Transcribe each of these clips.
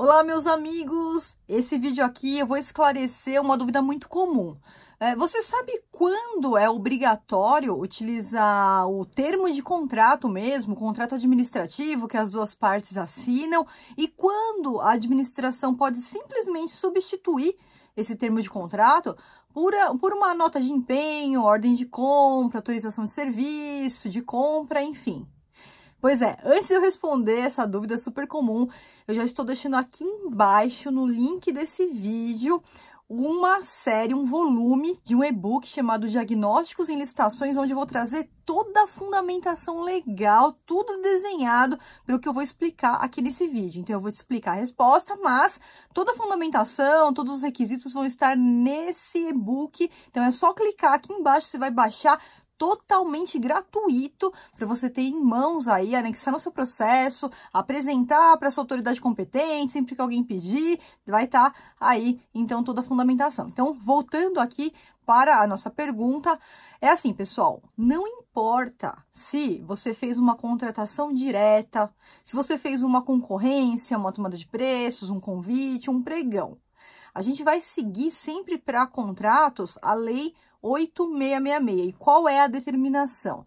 Olá, meus amigos! Esse vídeo aqui eu vou esclarecer uma dúvida muito comum. É, você sabe quando é obrigatório utilizar o termo de contrato mesmo, contrato administrativo que as duas partes assinam, e quando a administração pode simplesmente substituir esse termo de contrato por, ah, por uma nota de empenho, ordem de compra, autorização de serviço, de compra, enfim. Pois é, antes de eu responder essa dúvida super comum, eu já estou deixando aqui embaixo, no link desse vídeo, uma série, um volume de um e-book chamado Diagnósticos em Licitações, onde eu vou trazer toda a fundamentação legal, tudo desenhado pelo que eu vou explicar aqui nesse vídeo. Então, eu vou te explicar a resposta, mas toda a fundamentação, todos os requisitos vão estar nesse e-book. Então, é só clicar aqui embaixo, você vai baixar totalmente gratuito para você ter em mãos aí, anexar no seu processo, apresentar para essa autoridade competente, sempre que alguém pedir, vai estar tá aí, então, toda a fundamentação. Então, voltando aqui para a nossa pergunta, é assim, pessoal, não importa se você fez uma contratação direta, se você fez uma concorrência, uma tomada de preços, um convite, um pregão. A gente vai seguir sempre para contratos a lei 8666. E qual é a determinação?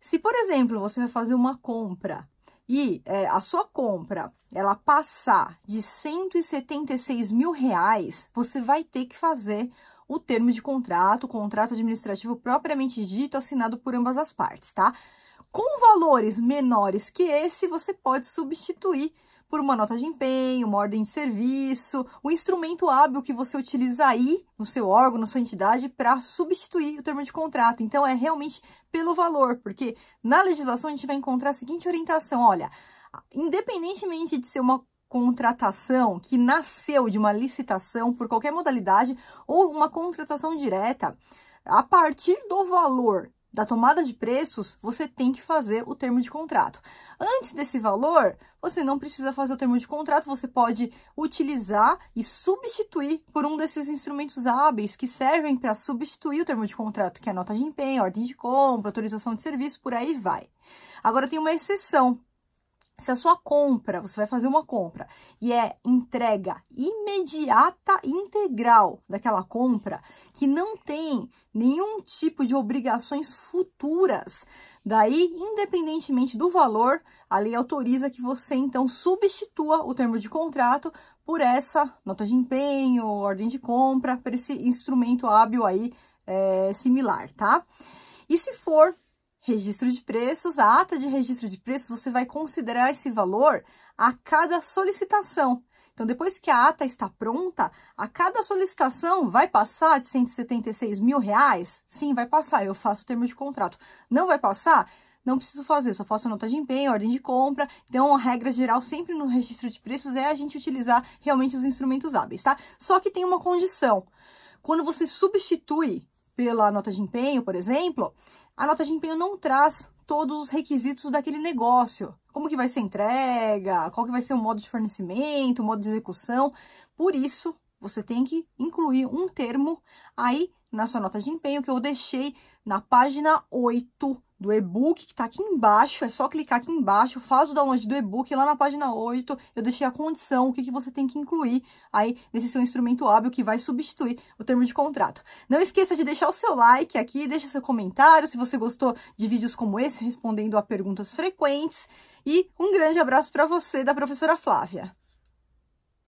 Se, por exemplo, você vai fazer uma compra e é, a sua compra ela passar de 176 mil reais, você vai ter que fazer o termo de contrato, o contrato administrativo propriamente dito, assinado por ambas as partes, tá? Com valores menores que esse, você pode substituir por uma nota de empenho, uma ordem de serviço, o instrumento hábil que você utiliza aí no seu órgão, na sua entidade, para substituir o termo de contrato. Então, é realmente pelo valor, porque na legislação a gente vai encontrar a seguinte orientação: olha, independentemente de ser uma contratação que nasceu de uma licitação por qualquer modalidade ou uma contratação direta, a partir do valor da tomada de preços, você tem que fazer o termo de contrato. Antes desse valor, você não precisa fazer o termo de contrato, você pode utilizar e substituir por um desses instrumentos hábeis que servem para substituir o termo de contrato, que é nota de empenho, ordem de compra, autorização de serviço, por aí vai. Agora tem uma exceção. Se a sua compra, você vai fazer uma compra e é entrega imediata integral daquela compra que não tem nenhum tipo de obrigações futuras. Daí, independentemente do valor, a lei autoriza que você então substitua o termo de contrato por essa nota de empenho, ordem de compra, por esse instrumento hábil aí é, similar, tá? E se for registro de preços, a ata de registro de preços, você vai considerar esse valor a cada solicitação então, depois que a ata está pronta, a cada solicitação vai passar de 176 mil reais? Sim, vai passar, eu faço o termo de contrato. Não vai passar? Não preciso fazer, só faço a nota de empenho, ordem de compra. Então, a regra geral sempre no registro de preços é a gente utilizar realmente os instrumentos hábeis, tá? Só que tem uma condição. Quando você substitui pela nota de empenho, por exemplo, a nota de empenho não traz todos os requisitos daquele negócio. Como que vai ser entrega, qual que vai ser o modo de fornecimento, o modo de execução. Por isso, você tem que incluir um termo aí na sua nota de empenho que eu deixei na página 8 do e-book que está aqui embaixo, é só clicar aqui embaixo, faz o download do e-book lá na página 8, eu deixei a condição, o que, que você tem que incluir aí nesse seu instrumento hábil que vai substituir o termo de contrato. Não esqueça de deixar o seu like aqui, deixa seu comentário se você gostou de vídeos como esse, respondendo a perguntas frequentes, e um grande abraço para você da professora Flávia.